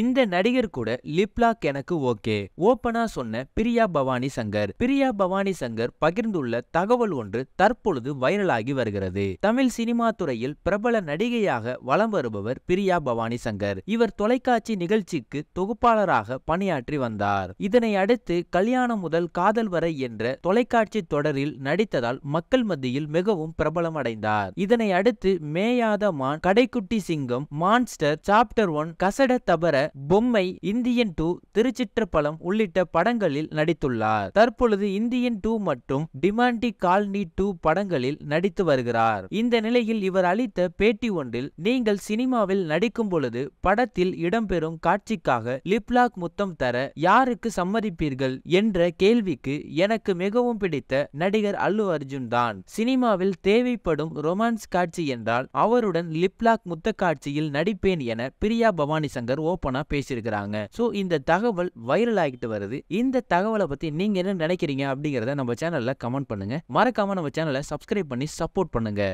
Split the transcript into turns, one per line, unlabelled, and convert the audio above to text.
இந்த நடிகர் கூட லிப்லாக் எனக்கு ஓகே ஓபனா சொன்ன பிரியா பவானி சங்கர் பிரியா பவானி சங்கர் பகிர்ந்துள்ள தகவல் ஒன்று தற்பொழுது வைரலாகி வருகிறது தமிழ் சினிமா துறையில் பிரபல நடிகையாக வலம் வருபவர் பிரியா பவானி சங்கர் இவர் தொலைக்காட்சி நிகழ்ச்சிக்கு தொகுப்பாளராக பணியாற்றி வந்தார் இதனை அடுத்து கல்யாணம் முதல் காதல் வரை என்ற தொலைக்காட்சி தொடரில் நடித்ததால் மக்கள் மத்தியில் மிகவும் பிரபலமடைந்தார் இதனை அடுத்து Meyaadha Maan Kadaikutty Singam Monster chapter one Kasada Thabara Bommai Indian two திருச்சிற்றப்பலம் உள்ளிட்ட படங்களில் நடித்துள்ளார் தற்பொழுது இந்தியன் டூ மற்றும் டிமாண்டி கால்னி டூ படங்களில் நடித்து வருகிறார் இந்த நிலையில் இவர் அளித்த பேட்டி ஒன்றில் நீங்கள் சினிமாவில் நடிக்கும் பொழுது படத்தில் இடம்பெறும் காட்சிக்காக லிப்லாக் முத்தம் தர யாருக்கு சம்மதிப்பீர்கள் என்ற கேள்விக்கு எனக்கு மிகவும் பிடித்த நடிகர் அல்லு அர்ஜுன் தான் சினிமாவில் தேவைப்படும் ரொமான்ஸ் காட்சி என்றால் அவருடன் லிப்லாக் முத்த காட்சியில் நடிப்பேன் என பிரியா பவானி சங்கர் ஓபன் ஓனா பேசியிருக்கிறாங்க ஸோ இந்த தகவல் வைரல் ஆகிட்டு வருது இந்த தகவலை பத்தி நீங்க என்ன நினைக்கிறீங்க அப்படிங்கிறத நம்ம சேனல்ல கமெண்ட் பண்ணுங்க மறக்காம நம்ம சேனலை சப்ஸ்கிரைப் பண்ணி சப்போர்ட் பண்ணுங்க